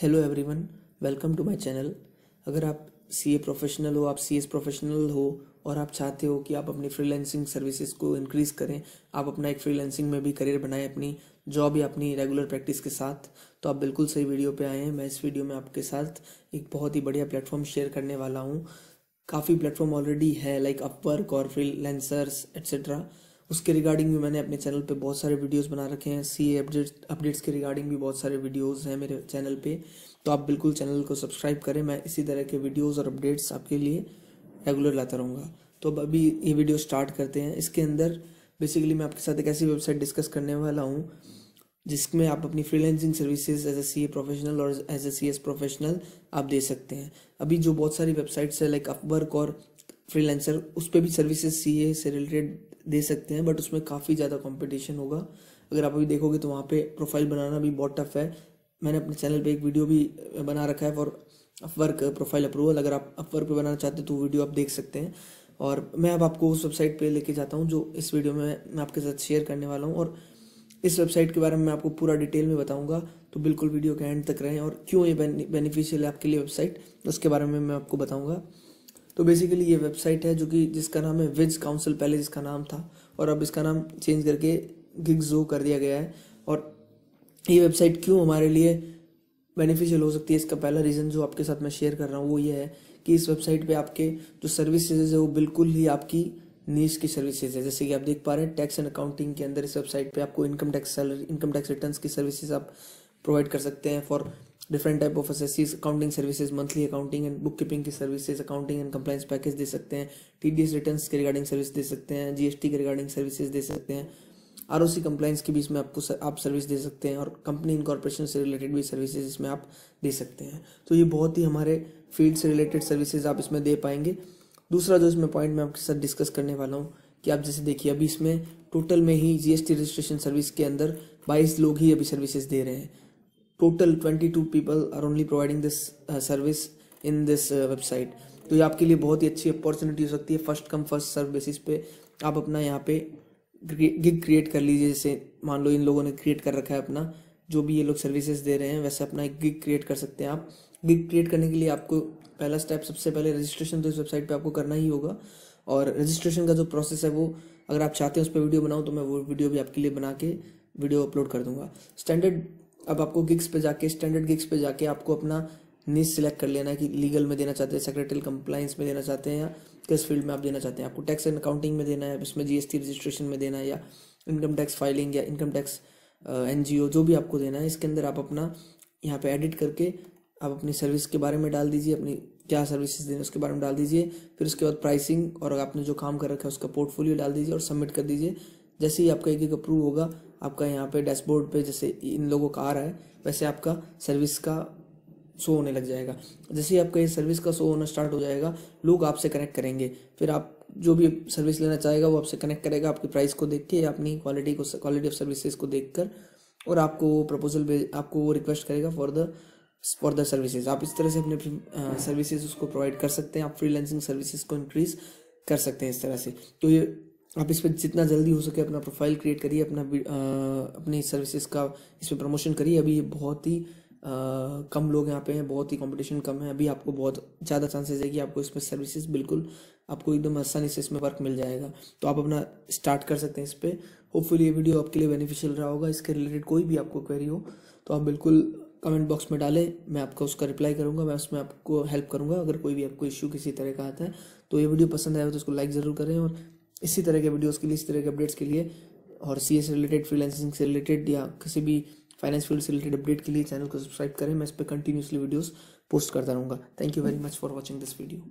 hello everyone welcome to my channel अगर आप CA professional हो आप सीएस प्रोफेशनल हो और आप चाहते हो कि आप अपनी फ्रीलैंसिंग सर्विसेज को इंक्रीज़ करें आप अपना एक फ्रीलैंसिंग में भी करियर बनाएं अपनी जॉब या अपनी रेगुलर प्रैक्टिस के साथ तो आप बिल्कुल सही वीडियो पे आए हैं मैं इस वीडियो में आपके साथ एक बहुत ही बढ़िया प्लेटफॉर्म शेयर करने वाला हूँ काफ़ी प्लेटफॉर्म ऑलरेडी है लाइक अपवर्क और फ्रीलेंसर्स एट्सेट्रा उसके रिगार्डिंग भी मैंने अपने चैनल पे बहुत सारे वीडियोस बना रखे हैं सी ए अपडेट्स अपडेट्स के रिगार्डिंग भी बहुत सारे वीडियोस हैं मेरे चैनल पे तो आप बिल्कुल चैनल को सब्सक्राइब करें मैं इसी तरह के वीडियोस और अपडेट्स आपके लिए रेगुलर लाता रहूँगा तो अब अभी ये वीडियो स्टार्ट करते हैं इसके अंदर बेसिकली मैं आपके साथ एक ऐसी वेबसाइट डिस्कस करने वाला हूँ जिसमें आप अपनी freelancing services as a C A professional और as a C S professional आप दे सकते हैं अभी जो बहुत सारी वेबसाइट्स है लाइक अपवर्क और फ्रीलेंसर उस पर भी सर्विसेज सी ए से रिलेटेड दे सकते हैं बट उसमें काफ़ी ज़्यादा कंपटीशन होगा अगर आप अभी देखोगे तो वहाँ पे प्रोफाइल बनाना भी बहुत टफ है मैंने अपने चैनल पे एक वीडियो भी बना रखा है फॉर अपवर्क प्रोफाइल अप्रूवल अगर आप अपवर्क पे बनाना चाहते हो तो वीडियो आप देख सकते हैं और मैं अब आपको उस वेबसाइट पे लेके जाता हूँ जो इस वीडियो में मैं आपके साथ शेयर करने वाला हूँ और इस वेबसाइट के बारे में मैं आपको पूरा डिटेल में बताऊंगा तो बिल्कुल वीडियो के एंड तक रहें और क्यों ये बेनिफिशियल है आपके लिए वेबसाइट उसके बारे में मैं आपको बताऊंगा तो बेसिकली ये वेबसाइट है जो कि जिसका नाम है विज काउंसिल पहले जिसका नाम था और अब इसका नाम चेंज करके गिग्जो कर दिया गया है और ये वेबसाइट क्यों हमारे लिए बेनिफिशियल हो सकती है इसका पहला रीज़न जो आपके साथ मैं शेयर कर रहा हूँ वो ये है कि इस वेबसाइट पे आपके जो सर्विसेज है वो बिल्कुल ही आपकी नीच की सर्विसेज है जैसे कि आप देख पा रहे हैं टैक्स एंड अकाउंटिंग के अंदर इस वेबसाइट पे आपको income tax salary income tax returns की सर्विसेज आप प्रोवाइड कर सकते हैं for different type of assessees accounting services monthly accounting and book keeping की services accounting and compliance package दे सकते हैं टी डी एस रिटर्न के रिगार्डिंग सर्विस दे सकते हैं जीएसटी के रिगार्डिंग सर्विसेज दे सकते हैं आर ओ सी कंप्लाइंस के भी इसमें आपको सर, आप सर्विस दे सकते हैं और कंपनी इनकॉर्पोरेशन से रिलेटेड भी सर्विसेज इसमें आप दे सकते हैं तो ये बहुत ही हमारे फील्ड से रिलेटेड सर्विसेज आप इसमें दे पाएंगे दूसरा जो इसमें पॉइंट मैं आपके साथ डिस्कस करने वाला हूँ कि आप जैसे देखिए अभी इसमें टोटल में ही जीएसटी रजिस्ट्रेशन सर्विस के अंदर बाईस लोग ही अभी सर्विसेज दे रहे हैं total twenty two people are only providing this service in this website तो ये आपके लिए बहुत ही अच्छी अपॉर्चुनिटी हो सकती है first come first serve basis पे आप अपना यहाँ पे गिग क्रिएट कर लीजिए जैसे मान लो इन लोगों ने क्रिएट कर रखा है अपना जो भी ये लोग सर्विसेज दे रहे हैं वैसे अपना एक गिग क्रिएट कर सकते हैं आप गिग क्रिएट करने के लिए आपको पहला स्टेप सबसे पहले रजिस्ट्रेशन तो इस वेबसाइट पे आपको करना ही होगा और रजिस्ट्रेशन का जो प्रोसेस है वो अगर आप चाहते हैं उस पर वीडियो बनाओ तो मैं वो वीडियो भी आपके लिए बना के वीडियो अपलोड कर दूंगा स्टैंडर्ड अब आपको गिग्स पे जाके स्टैंडर्ड गिग्स पे जाके आपको अपना नीच सिलेक्ट कर लेना है कि लीगल में देना चाहते हैं सेक्रेटरी कंप्लाइंस में देना चाहते हैं या किस फील्ड में आप देना चाहते हैं आपको टैक्स एंड अकाउंटिंग में देना है इसमें जीएसटी रजिस्ट्रेशन में देना है या इनकम टैक्स फाइलिंग या इनकम टैक्स एन जो भी आपको देना है इसके अंदर आप अपना यहाँ पर एडिट करके आप अपनी सर्विस के बारे में डाल दीजिए अपनी क्या सर्विसेज देने उसके बारे में डाल दीजिए फिर उसके बाद प्राइसिंग और आपने जो काम कर रखा है उसका पोर्टफोलियो डाल दीजिए और सबमिट कर दीजिए जैसे ही आपका एक एक अप्रूव होगा आपका यहाँ पे डैशबोर्ड पे जैसे इन लोगों का आ रहा है वैसे आपका सर्विस का शो होने लग जाएगा जैसे ही आपका ये सर्विस का शो होना स्टार्ट हो जाएगा लोग आपसे कनेक्ट करेंगे फिर आप जो भी सर्विस लेना चाहेगा वो आपसे कनेक्ट करेगा आपकी प्राइस को देख के या अपनी क्वालिटी को क्वालिटी ऑफ सर्विसेज को देख कर और आपको वो प्रपोजल भेज आपको वो रिक्वेस्ट करेगा for the for the services आप इस तरह से अपने सर्विसेज उसको प्रोवाइड कर सकते हैं आप लेंसिंग सर्विसेज को इंक्रीज कर सकते हैं इस तरह से तो ये आप इस पर जितना जल्दी हो सके अपना प्रोफाइल क्रिएट करिए अपना आ, अपनी सर्विसेज का इस पर प्रमोशन करिए अभी ये बहुत ही आ, कम लोग यहाँ पे हैं बहुत ही कंपटीशन कम है अभी आपको बहुत ज़्यादा चांसेस है कि आपको इसमें सर्विसेज बिल्कुल आपको एकदम आसानी से इसमें वर्क मिल जाएगा तो आप अपना स्टार्ट कर सकते हैं इस पर होपफुली ये वीडियो आपके लिए बेनिफिशियल रहा होगा इसके रिलेटेड कोई भी आपको क्वेरी हो तो आप बिल्कुल कमेंट बॉक्स में डालें मैं आपका उसका रिप्लाई करूँगा मैं उसमें आपको हेल्प करूँगा अगर कोई भी आपको इश्यू किसी तरह का आता है तो ये वीडियो पसंद आया तो उसको लाइक ज़रूर करें और इसी तरह के वीडियोस के लिए इसी तरह के अपडेट्स के लिए और सी एस रिलेटेड फ्रीलांसिंग से रिलेटेड या किसी भी फाइनेंस फील्ड से रिलेटेड अपडेट के लिए चैनल को सब्सक्राइब करें मैं इस पर कंटिन्यूसली वीडियोस पोस्ट करता रहूँगा thank you very much for watching this video